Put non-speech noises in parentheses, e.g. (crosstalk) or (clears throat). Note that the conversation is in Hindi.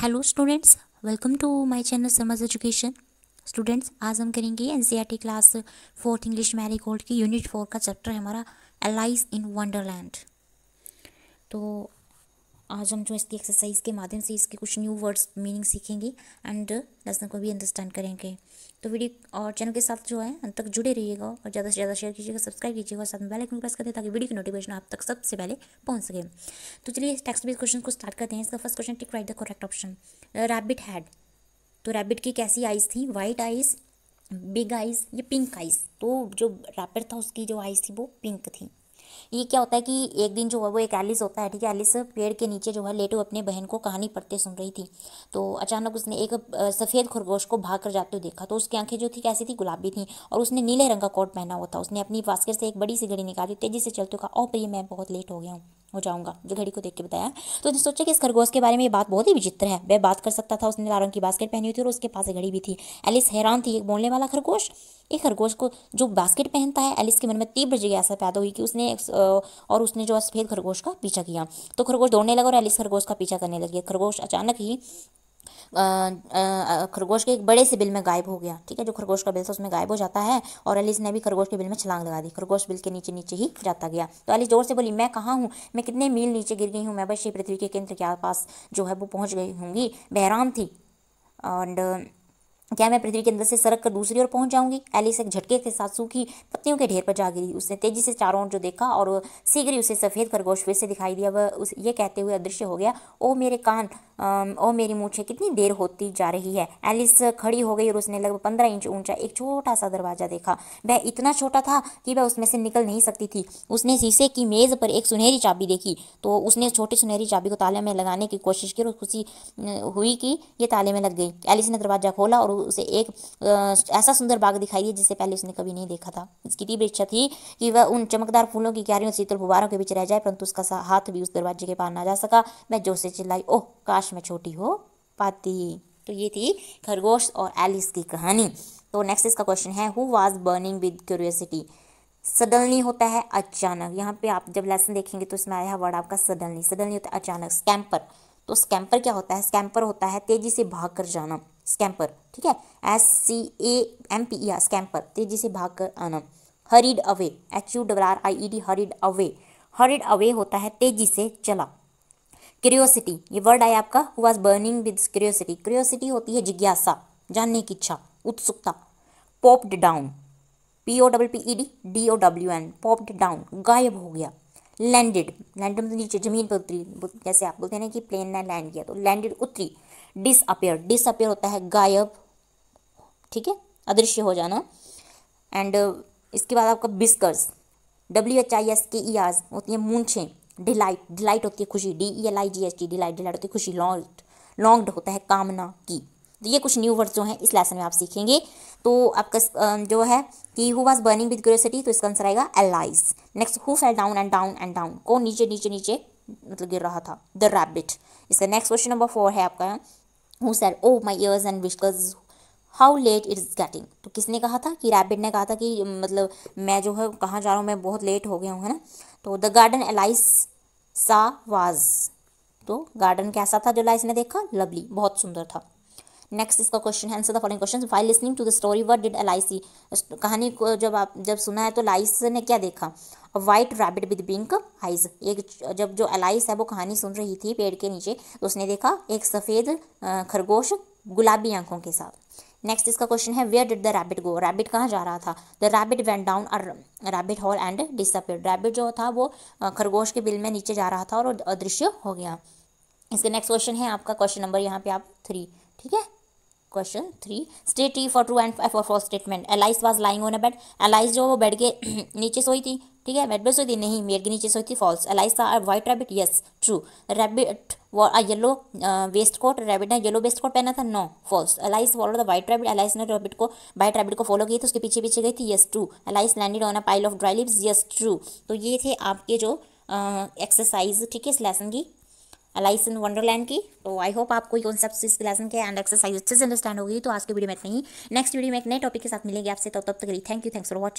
hello students welcome to my channel Samajh education students आज हम करेंगे NCERT class fourth English Marigold की यूनिट फोर का चैप्टर है हमारा एलाइज इन वंडरलैंड तो आज हम जो इसकी एक्सरसाइज के माध्यम से इसके कुछ न्यू वर्ड्स मीनिंग सीखेंगे एंड लेसन को भी अंडरस्टैंड करेंगे तो वीडियो और चैनल के साथ जो है अंत तक जुड़े रहिएगा और ज़्यादा से ज़्यादा शेयर कीजिएगा सब्सक्राइब कीजिएगा साथ में बेल आइकन प्रेस करें ताकि वीडियो की नोटिफिकेशन आप तक सबसे पहले पहुँच सके तो चलिए टेक्स्ट बेस्ड क्वेश्चन को स्टार्ट करते हैं इसका first question tick right the correct option rabbit had तो रैबिट की कैसी आइज थी वाइट आइज बिग आइज या पिंक आइज तो जो रैपिड था उसकी जो आइज थी वो पिंक थी ये क्या होता है कि एक दिन जो है वो एक एलिस होता है ठीक है एलिस पेड़ के नीचे जो है लेटू हुए अपने बहन को कहानी पढ़ते सुन रही थी तो अचानक उसने एक सफ़ेद खरगोश को भाग कर जाते हुए देखा तो उसकी आंखें जो थी कैसी थी गुलाबी थी और उसने नीले रंग का कोट पहना हुआ था उसने अपनी बास्केट से एक बड़ी सी घड़ी निकाली तेजी से चलते हुए कहा ओ प्रिय मैं बहुत लेट हो गया हूँ हो जाऊंगा जो घड़ी को देख के बताया तो उसने सोचा कि इस खरगोश के बारे में ये बात बहुत ही विचित्र है वह बात कर सकता था उसने लाल रंग की बास्केट पहनी हुई थी और उसके पास एक घड़ी भी थी एलिस हैरान थी एक बोलने वाला खरगोश एक खरगोश को जो बास्केट पहनता है एलिस के मन में तीव्र जिज्ञासा पैदा हुई कि उसने और उसने जो सफ़ेद खरगोश का पीछा किया तो खरगोश दौड़ने लगा और एलिस खरगोश का पीछा करने लगी खरगोश अचानक ही खरगोश के एक बड़े से बिल में गायब हो गया ठीक है जो खरगोश का बिल था उसमें गायब हो जाता है और एलिस ने भी खरगोश के बिल में छलांग लगा दी खरगोश बिल के नीचे नीचे ही जाता गया तो एलिस जोर से बोली मैं कहाँ हूँ मैं कितने मील नीचे गिर गई हूँ मैं बस ये पृथ्वी के केंद्र के आसपास जो है वो पहुँच गई होंगी बहराम थी एंड क्या मैं पृथ्वी के अंदर से सरक कर दूसरी ओर पहुंच जाऊंगी एलिस एक झटके के साथ सूखी पत्तियों के ढेर पर जा गिरी उसने तेजी से चारों ओर जो देखा और ही उसे सफ़ेद खरगोश फिर से दिखाई दिया वह उस ये कहते हुए अदृश्य हो गया ओ मेरे कान ओ मेरी मूछे कितनी देर होती जा रही है एलिस खड़ी हो गई और उसने लगभग पंद्रह इंच ऊंचा एक छोटा सा दरवाज़ा देखा वह इतना छोटा था कि वह उसमें से निकल नहीं सकती थी उसने शीशे की मेज़ पर एक सुनहरी चाबी देखी तो उसने छोटी सुनहरी चाबी को ताले में लगाने की कोशिश की और खुशी हुई कि ये ताले में लग गई एलिस ने दरवाज़ा खोला और उसे एक ऐसा सुंदर बाग दिखाई दिया जिसे पहले उसने कभी नहीं देखा था इसकी तीव्र इच्छा थी कि वह उन चमकदार फूलों की क्यारियों शीतल गुब्बारों के बीच रह जाए परंतु उसका हाथ भी उस दरवाजे के पार ना जा सका मैं जोर से चिल्लाई ओह काश मैं छोटी हो पाती तो ये थी खरगोश और एलिस की कहानी तो नेक्स्ट इसका क्वेश्चन है who was burning with curiosity suddenly होता है अचानक यहाँ पे आप जब लेसन देखेंगे तो इसमें आया है वर्ड आपका सडनली सडनली होता है अचानक स्कैम्पर तो स्कैम्पर क्या होता है स्कैम्पर होता है तेजी से भाग कर जाना स्कैम्पर ठीक है S C A M P E R scamper तेजी से भाग कर आना hurried away H U double R I E D hurried away hurried away होता है तेजी से चला क्रियोसिटी ये वर्ड आया आपका who was burning with curiosity curiosity होती है जिज्ञासा जानने की इच्छा उत्सुकता popped down P O W P E D D O W N popped down गायब हो गया लैंडेड लैंडेड मतलब नीचे जमीन पर उतरी जैसे आप बोलते हैं ना कि प्लेन ने लैंड किया तो लैंडेड उतरी डिसअपेयर डिसअपेयर होता है गायब ठीक है अदृश्य हो जाना एंड इसके बाद आपका whiskers W H I S K E are होती है मूंछें डिलाइट डिलाइट होती है खुशी D E L I G S T delight delight होती है खुशी लॉन्ग लॉन्ग्ड होता है कामना की तो ये कुछ न्यू वर्ड जो हैं इस लेसन में आप सीखेंगे तो आपका जो है कि who was burning with curiosity तो इसका आंसर आएगा Alice next who fell down and down and down कौन नीचे नीचे नीचे मतलब गिर रहा था द रैबिट इसका नेक्स्ट क्वेश्चन नंबर फोर है आपका who said oh my ears and whiskers how late it is getting तो किसने कहा था कि रैबिट ने कहा था कि मतलब मैं जो है कहाँ जा रहा हूँ मैं बहुत लेट हो गया हूँ है ना तो the garden Alice saw was तो गार्डन कैसा था जो लाइस ने देखा लवली बहुत सुंदर था नेक्स्ट इसका क्वेश्चन है answer the following question while listening to the story what did Alice कहानी को जब आप जब सुना है तो लाइस ने क्या देखा white rabbit with pink eyes एक जब जो एलाइस है वो कहानी सुन रही थी पेड़ के नीचे तो उसने देखा एक सफ़ेद खरगोश गुलाबी आंखों के साथ नेक्स्ट इसका क्वेश्चन है where did the rabbit go rabbit कहाँ जा रहा था द रैबिट वेंट डाउन और rabbit hole and disappear rabbit जो था वो खरगोश के बिल में नीचे जा रहा था और अदृश्य हो गया इसके नेक्स्ट क्वेश्चन है आपका क्वेश्चन नंबर यहाँ पे आप थ्री ठीक है question three state T for true and for for statement Alice was lying on a bed Alice जो वो बेड के (clears throat) नीचे सोई थी ठीक है बेड पे सोई थी नहीं मेड के नीचे सोई थी फॉल्स एलाइस था white rabbit yes true rabbit वो a yellow waistcoat rabbit ने येलो वेस्ट कोट पहना था no false Alice follow the white rabbit Alice ने रैबिट को वाइट रैबिट को फॉलो किया तो उसके पीछे पीछे गई थी yes true Alice landed on a pile of dry leaves yes true तो ये थे आपके जो एक्सरसाइज uh, ठीक है इस लेसन की अलाइस इन वंडरलैंड की तो आई होप आपको ये कॉन्सेप्ट इसके लेसन के एंड एक्सरसाइज अच्छे से अंडरस्टैंड होगी तो आज की वीडियो में इतना ही नेक्स्ट वीडियो में एक नए टॉपिक के साथ मिलेंगे आपसे तो तब तक के लिए thank you thanks for watching